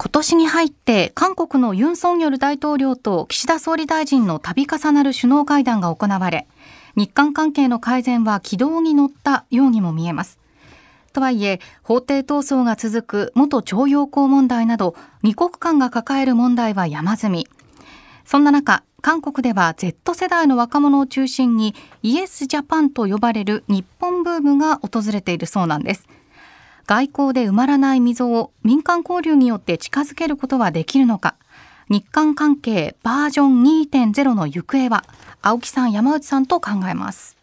今年に入って韓国のユン・ソンニョル大統領と岸田総理大臣の度重なる首脳会談が行われ日韓関係の改善は軌道に乗ったようにも見えますとはいえ法廷闘争が続く元徴用工問題など二国間が抱える問題は山積みそんな中韓国では Z 世代の若者を中心にイエスジャパンと呼ばれる日本ブームが訪れているそうなんです外交で埋まらない溝を民間交流によって近づけることはできるのか日韓関係バージョン2.0の行方は青木さん山内さんと考えます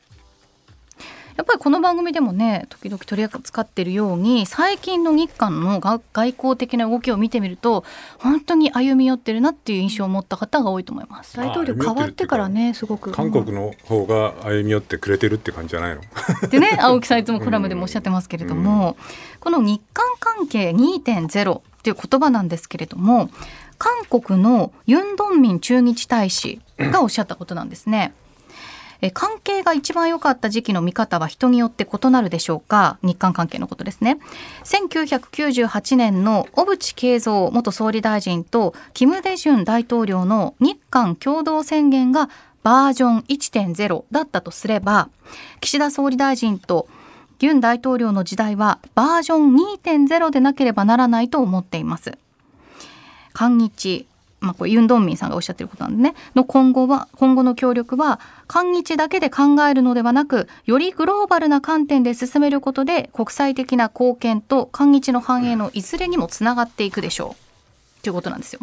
やっぱりこの番組でもね時々取り扱っているように最近の日韓の外交的な動きを見てみると本当に歩み寄ってるなっていう印象を持った方が多いと思います大統領変わってからねすごく韓国の方が歩み寄ってくれてるって感じじゃないの でね青木さんいつもコラムでもおっしゃってますけれども、うん、この日韓関係2.0っていう言葉なんですけれども韓国のユン・ドンミン駐日大使がおっしゃったことなんですね。え関係が一番良かった時期の見方は人によって異なるでしょうか日韓関係のことですね1998年の小渕恵三元総理大臣とキム・デジュン大統領の日韓共同宣言がバージョン1.0だったとすれば岸田総理大臣とユン大統領の時代はバージョン2.0でなければならないと思っています。韓日まあ、これユン・ドンミンさんがおっしゃってることなんでねの今後は今後の協力は韓日だけで考えるのではなくよりグローバルな観点で進めることで国際的な貢献と韓日の繁栄のいずれにもつながっていくでしょう。ということなんですよ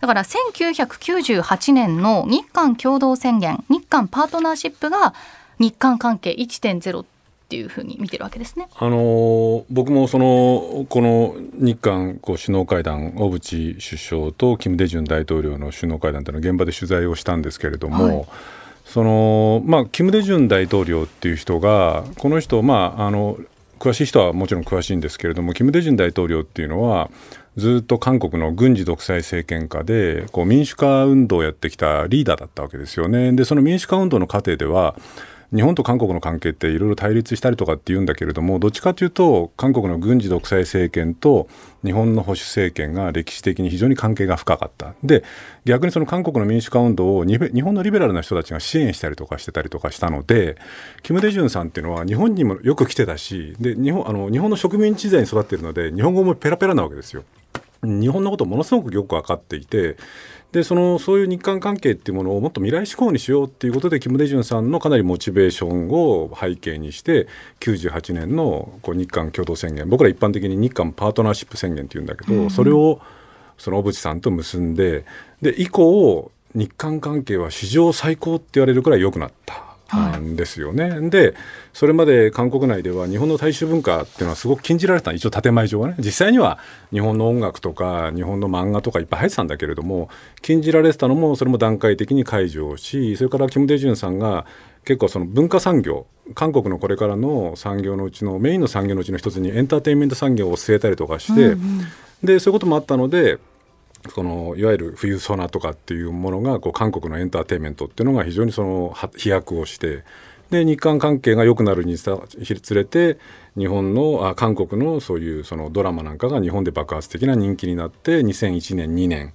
だから1998年の日韓共同宣言日韓パートナーシップが日韓関係1.0っていうふうに見てるわけですね。あの僕もそのこの日韓こう首脳会談小渕首相と金大中大統領の首脳会談というのは現場で取材をしたんですけれども。はいそのまあ、キム・デジュン大統領っていう人が、この人、まあ、あの詳しい人はもちろん詳しいんですけれども、キム・デジュン大統領っていうのは、ずっと韓国の軍事独裁政権下でこう民主化運動をやってきたリーダーだったわけですよね。でその民主化運動の過程では日本と韓国の関係っていろいろ対立したりとかっていうんだけれどもどっちかというと韓国の軍事独裁政権と日本の保守政権が歴史的に非常に関係が深かったで逆にその韓国の民主化運動を日本のリベラルな人たちが支援したりとかしてたりとかしたのでキム・デジュンさんっていうのは日本にもよく来てたしで日本あの日本の植民地時代に育っているので日本語もペラペラなわけですよ。日本のことものすごくよく分かっていてでそのそういう日韓関係っていうものをもっと未来志向にしようっていうことでキム・デジュンさんのかなりモチベーションを背景にして98年のこう日韓共同宣言僕ら一般的に日韓パートナーシップ宣言っていうんだけど、うん、それをその小渕さんと結んでで以降日韓関係は史上最高って言われるくらい良くなった。んですよね。はい、でそれまで韓国内では日本の大衆文化っていうのはすごく禁じられた一応建前上はね実際には日本の音楽とか日本の漫画とかいっぱい入ってたんだけれども禁じられてたのもそれも段階的に解除しそれからキム・デジュンさんが結構その文化産業韓国のこれからの産業のうちのメインの産業のうちの一つにエンターテインメント産業を据えたりとかして、うんうん、でそういうこともあったのでそのいわゆる富裕層なとかっていうものがこう韓国のエンターテインメントっていうのが非常にその飛躍をしてで日韓関係が良くなるにつれて日本のあ韓国のそういうそのドラマなんかが日本で爆発的な人気になって2001年2年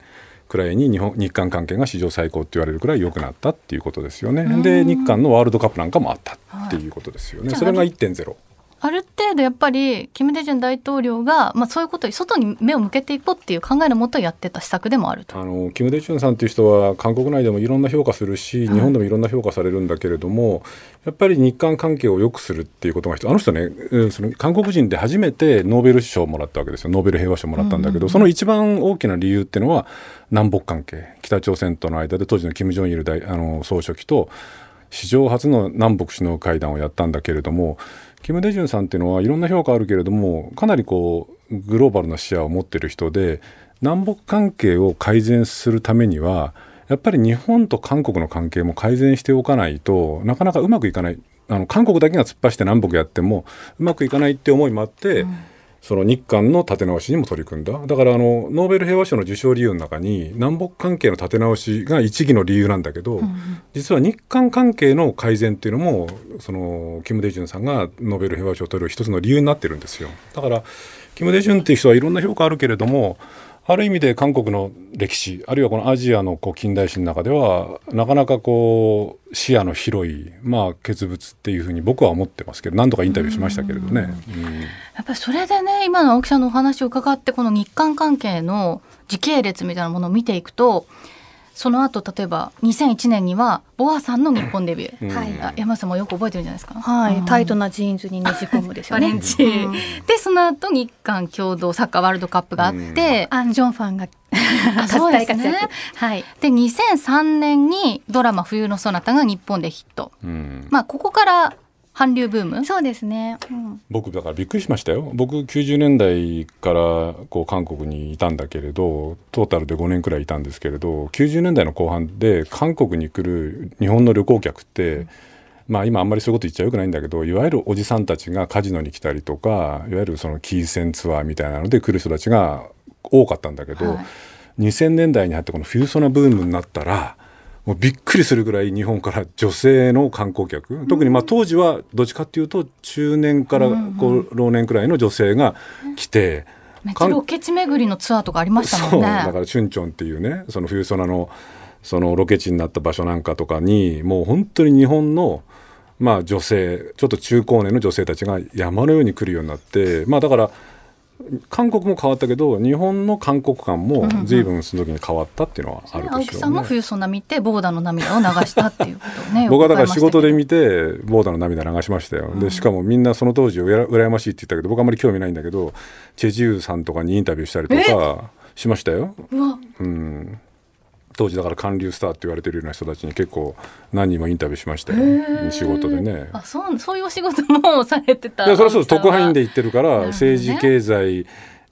くらいに日本日韓関係が史上最高って言われるくらい良くなったっていうことですよね。で日韓のワールドカップなんかもあったっていうことですよね。それが1.0。ある程度やっぱりキム・デジュン大統領が、まあ、そういうことに外に目を向けていこうっていう考えのもとやってた施策でもあるとあのキム・デジュンさんという人は韓国内でもいろんな評価するし、日本でもいろんな評価されるんだけれども、うん、やっぱり日韓関係を良くするっていうことがあの人ね、その韓国人で初めてノーベル賞をもらったわけですよノーベル平和賞をもらったんだけど、うんうんうん、その一番大きな理由っていうのは南北関係北朝鮮との間で当時の金正日大あの総書記と史上初の南北首脳会談をやったんだけれどもキム・デジュンさんっていうのはいろんな評価あるけれどもかなりこうグローバルな視野を持ってる人で南北関係を改善するためにはやっぱり日本と韓国の関係も改善しておかないとなかなかうまくいかないあの韓国だけが突っ走って南北やってもうまくいかないって思いもあって。うんその日韓の立て直しにも取り組んだ。だからあのノーベル平和賞の受賞理由の中に南北関係の立て直しが一義の理由なんだけど、うん、実は日韓関係の改善っていうのもそのキム・デジュンさんがノーベル平和賞を取る一つの理由になってるんですよ。だからキム・デジュンっていう人はいろんな評価あるけれどもある意味で韓国の歴史あるいはこのアジアのこう近代史の中ではなかなかこう視野の広い、まあ、傑物っていうふうに僕は思ってますけど何度かインタビューしましたけれどね。うん、やっぱりそれでね今の青木さんのお話を伺ってこの日韓関係の時系列みたいなものを見ていくとその後例えば2001年にはボアさんの日本デビュー、はい、山さんもよく覚えてるんじゃないですか、はい、うん、タイトなジーンズにねじ込むでしょね うん、でその後日韓共同サッカーワールドカップがあって、うん、アン・ジョンファンが そうでね、はい、で2003年にドラマ「冬のそなた」が日本でヒット、まあここから韓流ブームそうですね、うん、僕だからびっくりしましたよ僕90年代からこう韓国にいたんだけれどトータルで5年くらいいたんですけれど90年代の後半で韓国に来る日本の旅行客って、うん、まあ今あんまりそういうこと言っちゃよくないんだけどいわゆるおじさんたちがカジノに来たりとかいわゆるそのキーセンツアーみたいなので来る人たちが多かったんだけど、はい、2000年代に入ってこの冬ソナブームになったら。もうびっくりするぐらい日本から女性の観光客、特にまあ当時はどっちかっていうと中年からこう老年くらいの女性が来て、めっちゃロケ地巡りのツアーとかありましたもんね。だからチュンチョンっていうねその冬ソナのそのロケ地になった場所なんかとかにもう本当に日本のまあ女性ちょっと中高年の女性たちが山のように来るようになってまあだから韓国も変わったけど日本の韓国観も随分その時に変わったっていうのはあるでしょうね、うんうん、青木さんも見てボーダの涙を流したっていうことね 僕はだから仕事で見てボーダの涙流しましたよ、うん、でしかもみんなその当時うら羨ましいって言ったけど僕あんまり興味ないんだけどチェジュさんとかにインタビューしたりとかしましたよ。うん当時だから韓流スターって言われてるような人たちに結構何人もインタビューしましたよ仕事でねあそうそういうお仕事も されてたいやそれはそう特派員で行ってるから政治経済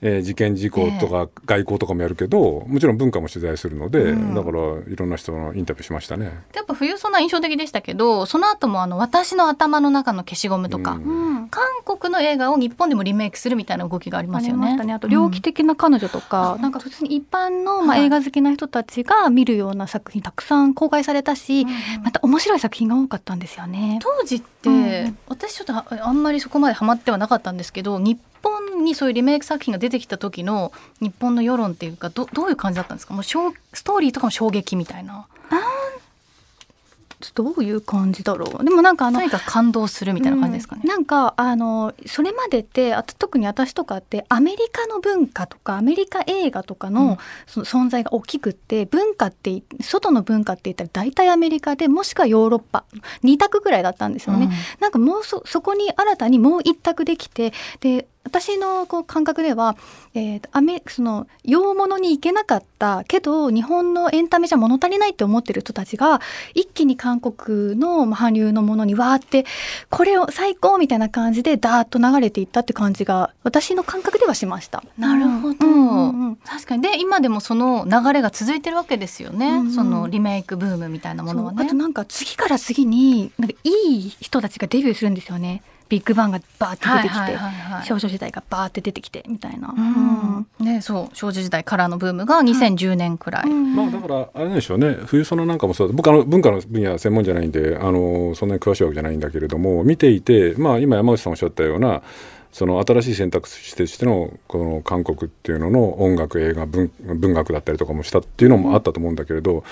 えー、事件事項とか外交とかもやるけど、えー、もちろん文化も取材するので、うん、だからいろんな人のインタビューしましたねやっぱ冬そんな印象的でしたけどその後もあの私の頭の中の消しゴムとか、うん、韓国の映画を日本でもリメイクするみたいな動きがありますよね。あ、ね、と猟奇的な彼女とか、うん、なんか普通に一般の、まあ、映画好きな人たちが見るような作品たくさん公開されたし、また面白い作品が多かったんですよね。当時って、私ちょっとあんまりそこまでハマってはなかったんですけど日本にそういうリメイク作品が出てきた時の日本の世論っていうかどどういう感じだったんですかもうストーリーとかも衝撃みたいな。どういう感じだろうでもなんかあの何か感動するみたいな感じですかね、うん、なんかあのそれまでってあと特に私とかってアメリカの文化とかアメリカ映画とかの,、その存在が大きくって文化って外の文化って言ったら大体アメリカでもしくはヨーロッパ2択ぐらいだったんですよね、うん、なんかもうそこに新たにもう一択できてで私のこう感覚では、えー、アメその洋物に行けなかったけど日本のエンタメじゃ物足りないって思ってる人たちが一気に韓国の韓流のものにわーってこれを最高みたいな感じでダーッと流れていったって感じが私の感覚ではしました。なるほど、うんうんうん、確かにで今でもその流れが続いてるわけですよね、うんうん、そのリメイクブームみたいなものはね。あとなんか次から次になんかいい人たちがデビューするんですよね。ビッグバンがバーって出てきて、少女時代がバーって出てきてみたいな、ね、そう少女時代からのブームが2010年くらい、まあ、だからあれでしょうね冬ソナなんかもそう僕あの文化の分野専門じゃないんであのそんなに詳しいわけじゃないんだけれども見ていて、まあ、今山内さんおっしゃったようなその新しい選択肢としてのこの韓国っていうのの音楽映画文学だったりとかもしたっていうのもあったと思うんだけれど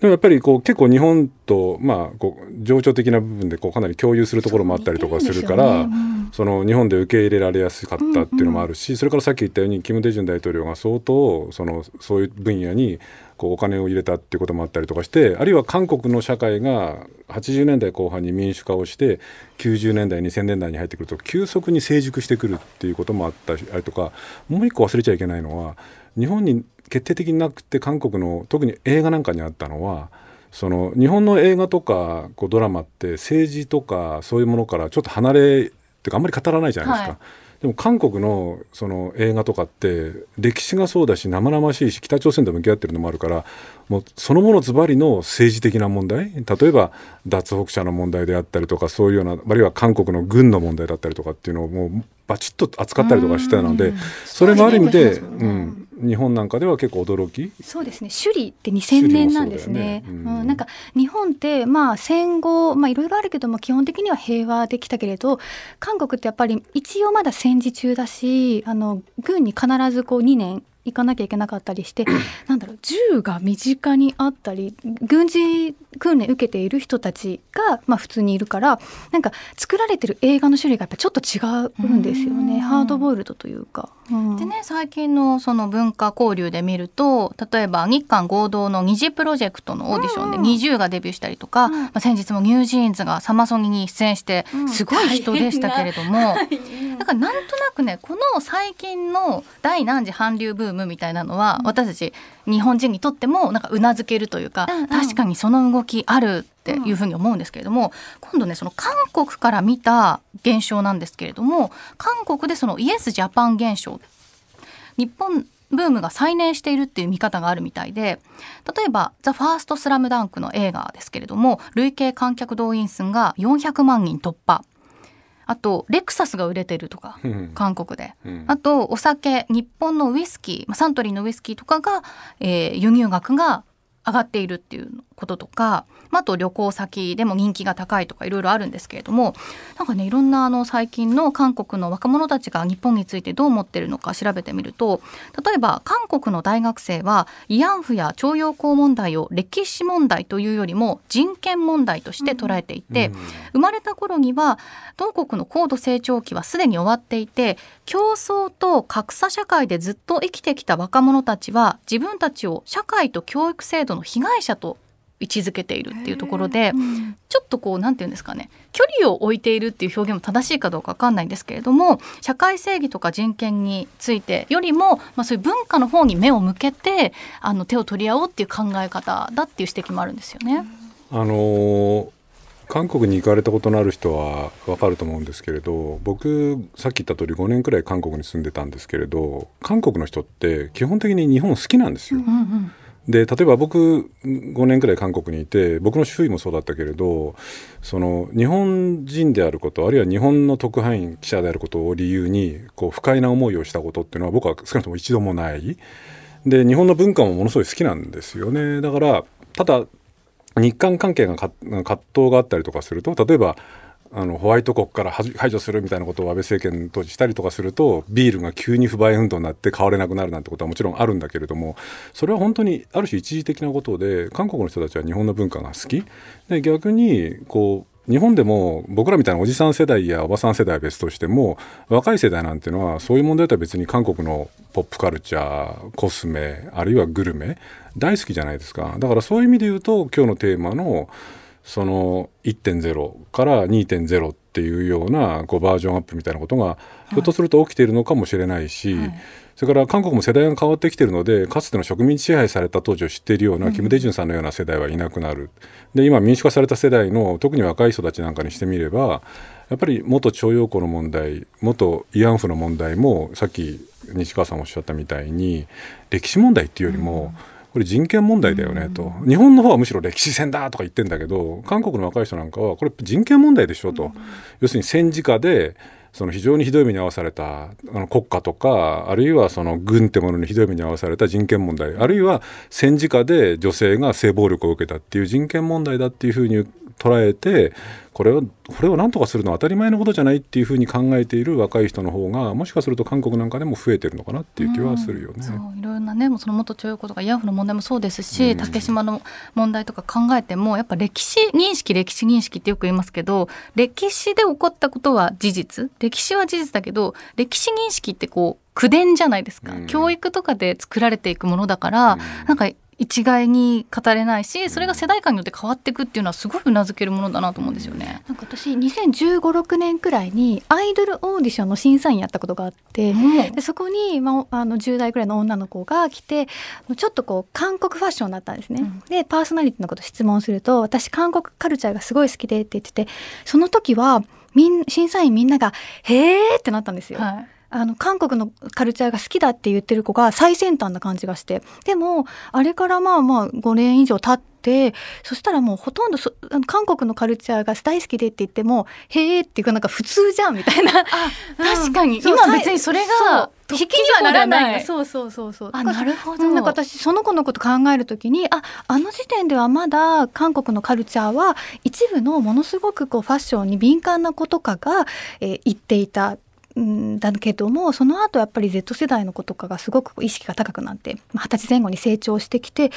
でもやっぱりこう結構日本とまあこう情緒的な部分でこうかなり共有するところもあったりとかするから、その日本で受け入れられやすかったっていうのもあるし、それからさっき言ったようにキム・デジュン大統領が相当そのそういう分野にこうお金を入れたっていうこともあったりとかしてあるいは韓国の社会が80年代後半に民主化をして90年代2000年代に入ってくると急速に成熟してくるっていうこともあったりとかもう一個忘れちゃいけないのは日本に決定的になくて韓国の特に映画なんかにあったのは。その日本の映画とかこうドラマって政治とかそういうものからちょっと離れてかあんまり語らないじゃないですか、はいでも韓国のその映画とかって歴史がそうだし生々しいし北朝鮮と向き合ってるのもあるからもうそのものズバリの政治的な問題例えば脱北者の問題であったりとかそういうようなあるいは韓国の軍の問題だったりとかっていうのをもうバチッと扱ったりとかしてたので、それもある意味で、うん、日本なんかでは結構驚きそうですね首里って2000年なんですね、ね、うん、うん、なんか日本ってまあ戦後まあいろいろあるけども基本的には平和できたけれど韓国ってやっぱり一応まだ戦時中だしあの軍に必ずこう2年行かなきゃいけなかったりして、なんだろう銃が身近にあったり軍事訓練受けている人たちが、まあ、普通にいるからなんか作られてる映画の種類がやっぱちょっと違うんですよねハードボイルドというか。うん、でね最近のその文化交流で見ると例えば日韓合同の二次プロジェクトのオーディションで NiziU がデビューしたりとか、うん、まあ、先日もニュージーンズがサマソニに出演してすごい人でしたけれども、うんだからなんとなくねこの最近の第何次韓流ブームみたいなのは、私たち日本人にとってもなんかうなずけるというか、うんうん、確かにその動きあるっていうふうに思うんですけれども、今度ねその韓国から見た現象なんですけれども韓国でそのイエスジャパン現象日本ブームが再燃しているっていう見方があるみたいで例えば「ザ・ファーストスラムダンクの映画ですけれども累計観客動員数が400万人突破あとレクサスが売れてるとか、うん、韓国で、うん、あとお酒日本のウイスキーサントリーのウイスキーとかが、えー、輸入額が上がっているっていうこととか、まあ、あと旅行先でも人気が高いとかいろいろあるんですけれどもなんかねいろんなあの最近の韓国の若者たちが日本についてどう思ってるのか調べてみると例えば韓国の大学生は慰安婦や徴用工問題を歴史問題というよりも人権問題として捉えていて、生まれた頃には同国の高度成長期はすでに終わっていて競争と格差社会でずっと生きてきた若者たちは自分たちを社会と教育制度の被害者と位置づけているっていうところで、うん、ちょっとこう何て言うんですかね距離を置いているっていう表現も正しいかどうか分かんないんですけれども社会正義とか人権についてよりも、まあ、そういう文化の方に目を向けてあの手を取り合おうっていう考え方だっていう指摘もあるんですよね。あのー、韓国に行かれたことのある人は分かると思うんですけれど僕さっき言った通り5年くらい韓国に住んでたんですけれど韓国の人って基本的に日本好きなんですよ。うんうんで例えば僕5年くらい韓国にいて僕の周囲もそうだったけれどその日本人であることあるいは日本の特派員記者であることを理由にこう不快な思いをしたことっていうのは僕は少なくとも一度もないで日本の文化もものすごい好きなんですよねだからただ日韓関係が葛藤があったりとかすると例えばあのホワイト国から排除するみたいなことを安倍政権当時したりとかするとビールが急に不買運動になって買われなくなるなんてことはもちろんあるんだけれどもそれは本当にある種一時的なことで韓国の人たちは日本の文化が好きで逆にこう日本でも僕らみたいなおじさん世代やおばさん世代は別としても若い世代なんていうのはそういう問題とは別に韓国のポップカルチャーコスメあるいはグルメ大好きじゃないですかだからそういう意味で言うと今日のテーマの「その1.0から2.0っていうようなこうバージョンアップみたいなことがひょっとすると起きているのかもしれないし、はい、それから韓国も世代が変わってきているのでかつての植民地支配された当時を知っているような、キム・デジュンさんのような世代はいなくなるで今民主化された世代の特に若い人たちなんかにしてみればやっぱり元徴用工の問題元慰安婦の問題もさっき西川さんおっしゃったみたいに歴史問題っていうよりも、うんこれ人権問題だよねと、日本の方はむしろ歴史戦だとか言ってんだけど韓国の若い人なんかはこれ人権問題でしょと、要するに戦時下でその非常にひどい目に遭わされたあの国家とかあるいはその軍ってものにひどい目に遭わされた人権問題あるいは戦時下で女性が性暴力を受けたっていう人権問題だっていうふうに捉えてこれをこれを何とかするのは当たり前のことじゃないっていうふうに考えている若い人の方がもしかすると韓国なんかでも増えてるのかなっていう気はするよね。うん、いろいろなねその元徴用工とか慰安婦の問題もそうですし、うん、竹島の問題とか考えてもやっぱ歴史認識歴史認識ってよく言いますけど歴史で起こったことは事実歴史は事実だけど歴史認識ってこう口伝じゃないですか、うん、教育とかで作られていくものだから、うん、なんか一概に語れないしそれが世代間によって変わっていくっていうのはすごく名付けるものだなと思うんですよねなんか私2015、6年くらいにアイドルオーディションの審査員やったことがあって、うん、でそこに、まあ、あの10代くらいの女の子が来てちょっとこう韓国ファッションだったんですね、うん、でパーソナリティのこと質問すると私韓国カルチャーがすごい好きでって言っててその時はみん審査員みんなが「へーってなったんですよ。はいあの韓国のカルチャーが好きだって言ってる子が最先端な感じがしてでもあれからまあまあ5年以上経ってそしたらもうほとんどそ韓国のカルチャーが大好きでって言っても「へえ」っていうかなんか普通じゃんみたいな確かに、うん、今別にそれが引きにはならないそうそうそうそうあなるほどなんか私その子のこと考えるときにああの時点ではまだ韓国のカルチャーは一部のものすごくこうファッションに敏感な子とかが、えー、言っていただけどもその後やっぱり Z 世代の子とかがすごく意識が高くなって二十歳前後に成長してきて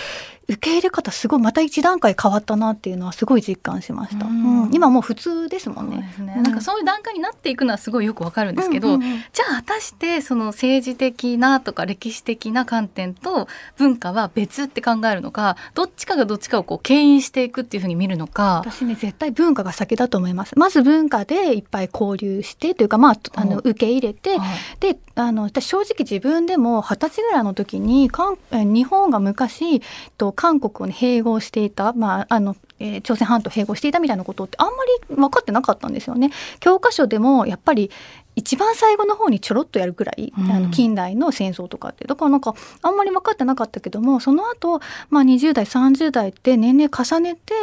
受け入れ方すごいまた一段階変わったなっていうのはすごい実感しました、うん、今もう普通ですもんね、ねうん、なんかそういう段階になっていくのはすごいよくわかるんですけど、うんうんうん、じゃあ果たしてその政治的なとか歴史的な観点と文化は別って考えるのかどっちかがどっちかをこう牽引していくっていうふうに見るのか私ね絶対文化が先だと思いますまず文化でいっぱい交流してというかまああの受け入れて、はい、であの正直自分でも二十歳ぐらいの時に日本が昔と韓国を、ね、併合していた、まああのえー、朝鮮半島併合していたみたいなことってあんまり分かってなかったんですよね。教科書でもやっぱり一番最後の方にちょろっとやるぐらい、うん、あの近代の戦争とかってだからなんかあんまり分かってなかったけどもその後、まあ20代30代って年齢重ねて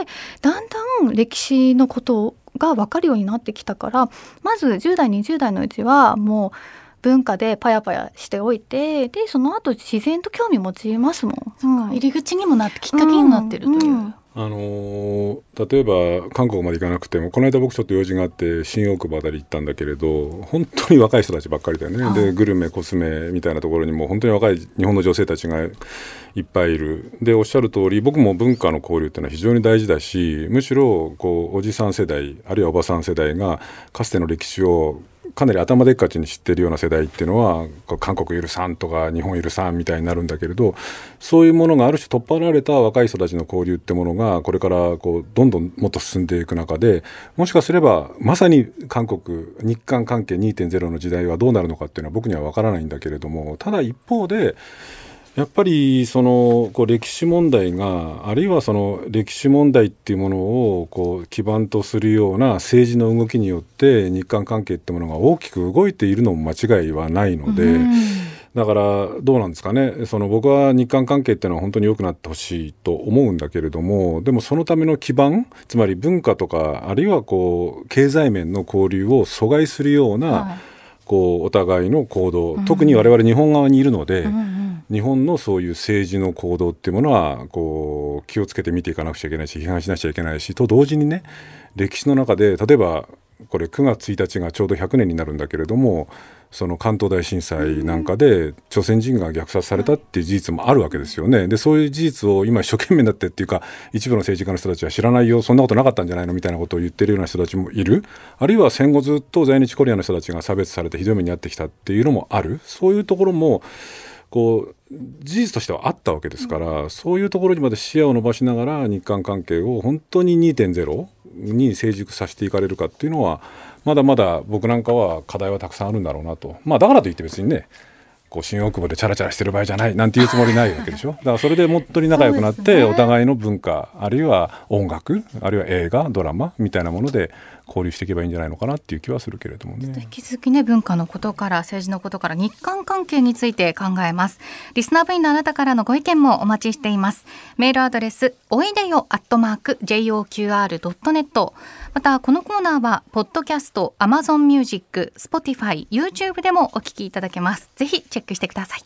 だんだん歴史のことが分かるようになってきたからまず10代20代のうちはもう文化でパヤパヤしておいてでその後自然と興味持ちますもん、うん、入り口にもなってきっかけになってるという。うんうんあのー、例えば韓国まで行かなくてもこの間僕ちょっと用事があって新大久保辺り行ったんだけれど本当に若い人たちばっかりだよね、でグルメコスメみたいなところにも本当に若い日本の女性たちがいっぱいいるでおっしゃる通り僕も文化の交流っていうのは非常に大事だしむしろこうおじさん世代あるいはおばさん世代がかつての歴史をかなり頭でっかちに知ってるような世代っていうのは韓国許さんとか日本許さんみたいになるんだけれどそういうものがある種取っ払われた若い人たちの交流ってものがこれからこうどんどんもっと進んでいく中でもしかすればまさに韓国日韓関係2.0の時代はどうなるのかっていうのは僕には分からないんだけれどもただ一方でやっぱりそのこう歴史問題があるいはその歴史問題っていうものをこう基盤とするような政治の動きによって日韓関係ってものが大きく動いているのも間違いはないので。だからどうなんですかねその僕は日韓関係っていうのは本当に良くなってほしいと思うんだけれどもでもそのための基盤つまり文化とかあるいはこう経済面の交流を阻害するような、はいこうお互いの行動、特に我々日本側にいるので、うん日本のそういう政治の行動っていうものはこう気をつけて見ていかなくちゃいけないし批判しなくちゃいけないしと同時にね歴史の中で例えばこれ9月1日がちょうど100年になるんだけれどもその関東大震災なんかで朝鮮人が虐殺されたっていう事実もあるわけですよね。でそういう事実を今一生懸命になってっていうか一部の政治家の人たちは知らないよそんなことなかったんじゃないのみたいなことを言ってるような人たちもいるあるいは戦後ずっと在日コリアの人たちが差別されてひどい目に遭ってきたっていうのもあるそういうところもこう事実としてはあったわけですから、そういうところにまで視野を伸ばしながら日韓関係を本当に2.0に成熟させていかれるかっていうのはまだまだ僕なんかは課題はたくさんあるんだろうなと、まあ、だからといって別にねこう新大久保でチャラチャラしてる場合じゃないなんていうつもりないわけでしょだからそれで本当に仲良くなってお互いの文化あるいは音楽あるいは映画ドラマみたいなもので交流していけばいいんじゃないのかなっていう気はするけれどもね。引き続きね文化のことから政治のことから日韓関係について考えます。リスナー部員のあなたからのご意見もお待ちしています。メールアドレスおいでよアットマーク joqr ドットネットまたこのコーナーはポッドキャスト、アマゾンミュージックスポティファイ y YouTube でもお聞きいただけます。ぜひチェックしてください。